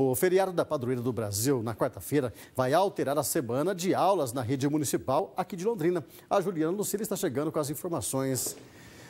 O feriado da Padroeira do Brasil, na quarta-feira, vai alterar a semana de aulas na rede municipal aqui de Londrina. A Juliana Lucila está chegando com as informações.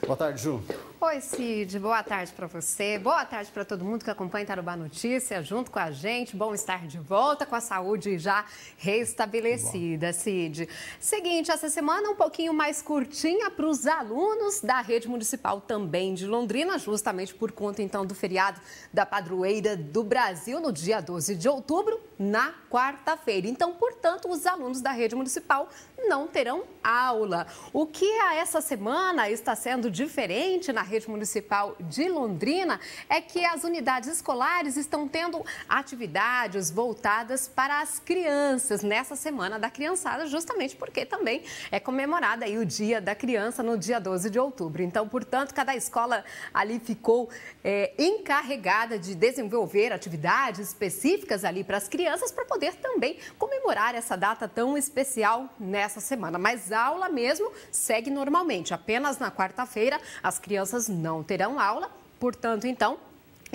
Boa tarde, Ju. Oi, Cid. Boa tarde para você. Boa tarde para todo mundo que acompanha Tarubá Notícia junto com a gente. Bom estar de volta com a saúde já restabelecida, Cid. Seguinte, essa semana um pouquinho mais curtinha para os alunos da rede municipal também de Londrina, justamente por conta então do feriado da padroeira do Brasil no dia 12 de outubro na quarta-feira. Então, portanto, os alunos da rede municipal não terão aula. O que a essa semana está sendo diferente na rede municipal de Londrina é que as unidades escolares estão tendo atividades voltadas para as crianças nessa semana da criançada, justamente porque também é comemorada aí o Dia da Criança no dia 12 de outubro. Então, portanto, cada escola ali ficou é, encarregada de desenvolver atividades específicas ali para as crianças crianças para poder também comemorar essa data tão especial nessa semana. Mas a aula mesmo segue normalmente. Apenas na quarta-feira as crianças não terão aula. Portanto, então,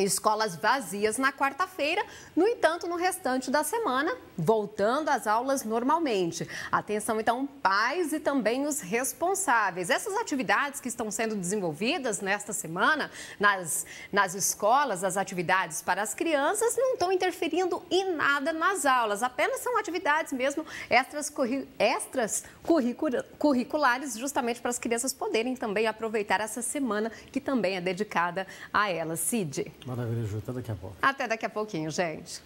escolas vazias na quarta-feira. No entanto, no restante da semana, voltando às aulas normalmente. Atenção, então, pais e também os responsáveis. Essas atividades que estão sendo desenvolvidas nesta semana nas, nas escolas, as atividades para as crianças, não estão interferindo em nada nas aulas. Apenas são atividades mesmo extras, extras curriculares, justamente para as crianças poderem também aproveitar essa semana que também é dedicada a elas. Cid. Maravilha, Ju. Até daqui a pouco. Até daqui a pouquinho, gente.